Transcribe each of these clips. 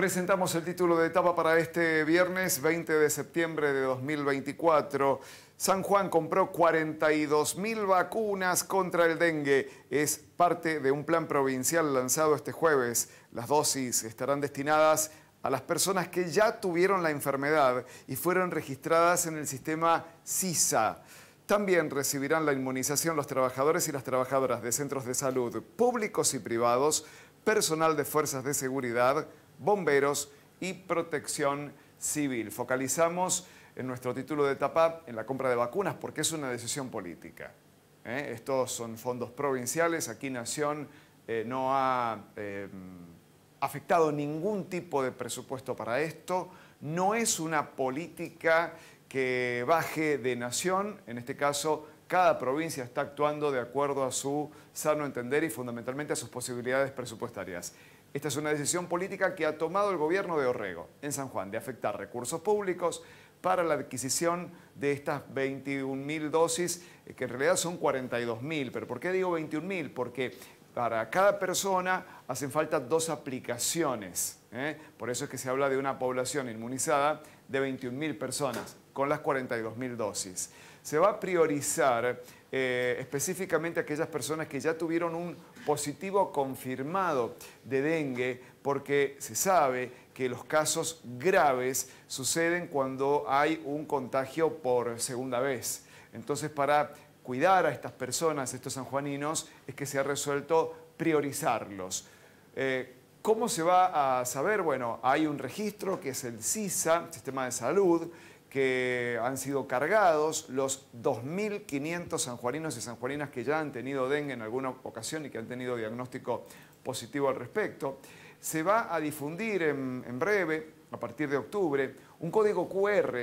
Presentamos el título de etapa para este viernes 20 de septiembre de 2024. San Juan compró 42 mil vacunas contra el dengue. Es parte de un plan provincial lanzado este jueves. Las dosis estarán destinadas a las personas que ya tuvieron la enfermedad y fueron registradas en el sistema CISA. También recibirán la inmunización los trabajadores y las trabajadoras de centros de salud públicos y privados, personal de fuerzas de seguridad, bomberos y protección civil. Focalizamos en nuestro título de etapa en la compra de vacunas porque es una decisión política. ¿eh? Estos son fondos provinciales, aquí Nación eh, no ha eh, afectado ningún tipo de presupuesto para esto, no es una política que baje de Nación, en este caso cada provincia está actuando de acuerdo a su sano entender y fundamentalmente a sus posibilidades presupuestarias. Esta es una decisión política que ha tomado el gobierno de Orrego en San Juan de afectar recursos públicos para la adquisición de estas 21.000 dosis, eh, que en realidad son 42.000. ¿Pero por qué digo 21.000? Porque para cada persona hacen falta dos aplicaciones. ¿eh? Por eso es que se habla de una población inmunizada de 21.000 personas con las 42.000 dosis. Se va a priorizar eh, específicamente a aquellas personas que ya tuvieron un positivo confirmado de dengue, porque se sabe que los casos graves suceden cuando hay un contagio por segunda vez. Entonces, para cuidar a estas personas, estos sanjuaninos, es que se ha resuelto priorizarlos. Eh, ¿Cómo se va a saber? Bueno, hay un registro que es el CISA, Sistema de Salud, que han sido cargados, los 2.500 sanjuaninos y sanjuaninas que ya han tenido dengue en alguna ocasión y que han tenido diagnóstico positivo al respecto. Se va a difundir en, en breve, a partir de octubre, un código QR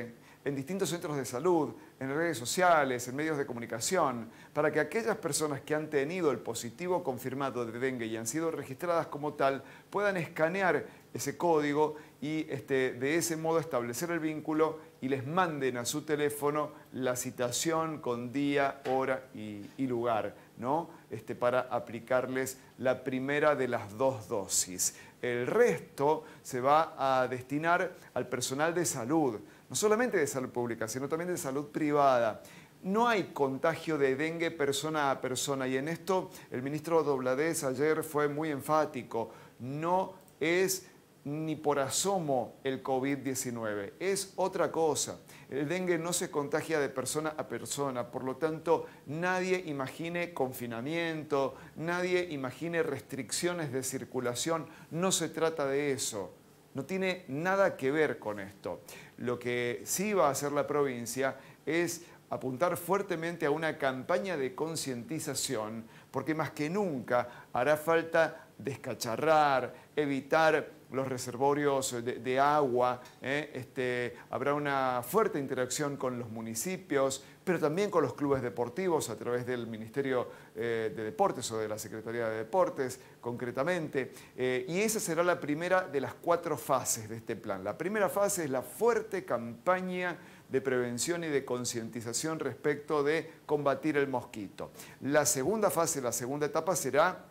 en distintos centros de salud, en redes sociales, en medios de comunicación, para que aquellas personas que han tenido el positivo confirmado de dengue y han sido registradas como tal puedan escanear ese código y este, de ese modo establecer el vínculo y les manden a su teléfono la citación con día, hora y, lugar, ¿no? Este, para aplicarles la primera de las dos dosis. El resto se va a destinar al personal de salud, no solamente de salud pública, sino también de salud privada. No hay contagio de dengue persona a persona y en esto el ministro Dobladez ayer fue muy enfático. No es ni por asomo el COVID-19, es otra cosa. El dengue no se contagia de persona a persona, por lo tanto nadie imagine confinamiento, nadie imagine restricciones de circulación, no se trata de eso. No tiene nada que ver con esto. Lo que sí va a hacer la provincia es apuntar fuertemente a una campaña de concientización, porque más que nunca hará falta descacharrar, evitar los reservorios de, agua, ¿eh? este, habrá una fuerte interacción con los municipios, pero también con los clubes deportivos a través del Ministerio eh, de Deportes o de la Secretaría de Deportes, concretamente. Eh, y esa será la primera de las cuatro fases de este plan. La primera fase es la fuerte campaña de prevención y de concientización respecto de combatir el mosquito. La segunda fase, la segunda etapa será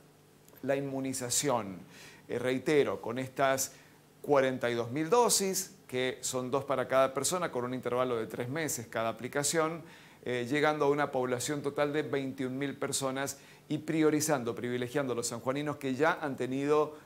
la inmunización. Eh, reitero, con estas 42 mil dosis, que son dos para cada persona, con un intervalo de tres meses cada aplicación, eh, llegando a una población total de 21 mil personas y priorizando, privilegiando a los sanjuaninos que ya han tenido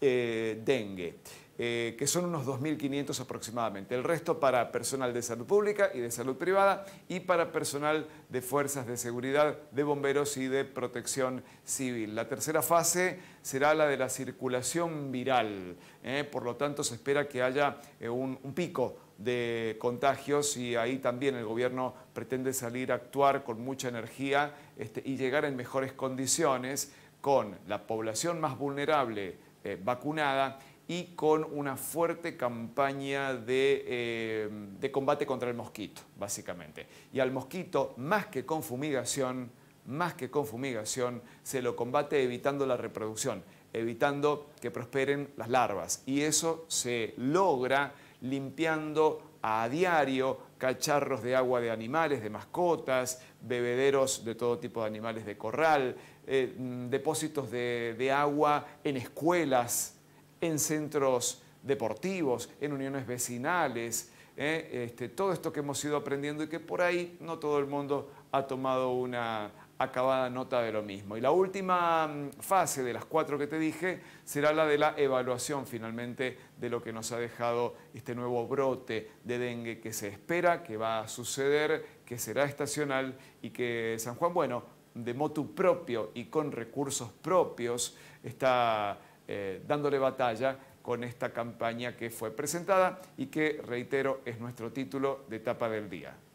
eh, dengue. Eh, que son unos 2.500 aproximadamente. El resto para personal de salud pública y de salud privada y para personal de fuerzas de seguridad, de bomberos y de protección civil. La tercera fase será la de la circulación viral. Eh. por lo tanto, se espera que haya un, pico de contagios y ahí también el gobierno pretende salir a actuar con mucha energía este, y llegar en mejores condiciones con la población más vulnerable eh, vacunada y con una fuerte campaña de, eh, de, combate contra el mosquito, básicamente. Y al mosquito, más que con fumigación, más que con fumigación, se lo combate evitando la reproducción, evitando que prosperen las larvas. Y eso se logra limpiando a diario, cacharros de agua de animales, de mascotas, bebederos de todo tipo de animales de corral, eh, mm, depósitos de, agua en escuelas, en centros deportivos, en uniones vecinales, eh, este, todo esto que hemos ido aprendiendo y que por ahí no todo el mundo ha tomado una, Acabada nota de lo mismo. Y la última mm, fase de las cuatro que te dije será la de la evaluación finalmente de lo que nos ha dejado este nuevo brote de dengue que se espera, que va a suceder, que será estacional y que San Juan, bueno, de motu propio y con recursos propios está eh, dándole batalla con esta campaña que fue presentada y que, reitero, es nuestro título de etapa del día.